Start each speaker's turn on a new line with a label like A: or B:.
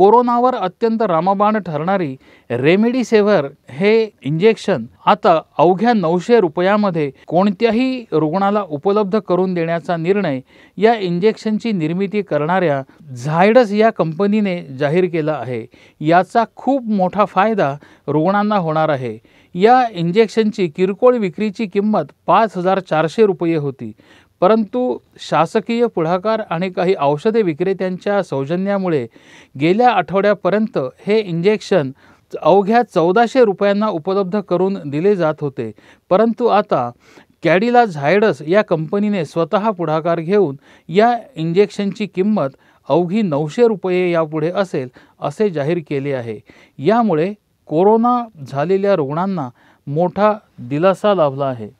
A: कोरोनावर अत्यंत रामबाण ठरणारी रेमेडिसेव्हर हे इंजेक्शन आता अवघ्या नऊशे रुपयामध्ये कोणत्याही रुग्णाला उपलब्ध करून देण्याचा निर्णय या इंजेक्शनची निर्मिती करणाऱ्या झायडस या कंपनीने जाहीर केला आहे याचा खूप मोठा फायदा रुग्णांना होणार आहे या इंजेक्शनची किरकोळ विक्रीची किंमत पाच हजार चारशे रुपये होती परंतु शासकीय पुढाकार आणि काही औषधे विक्रेत्यांच्या सौजन्यामुळे गेल्या आठवड्यापर्यंत हे इंजेक्शन अवघ्या चौदाशे रुपयांना उपलब्ध करून दिले जात होते परंतु आता कॅडिला झायडस या कंपनीने स्वतः पुढाकार घेऊन या इंजेक्शनची किंमत अवघी नऊशे रुपये यापुढे असेल असे जाहीर केले आहे यामुळे कोरोना झालेल्या रुग्णांना मोठा दिलासा लाभला आहे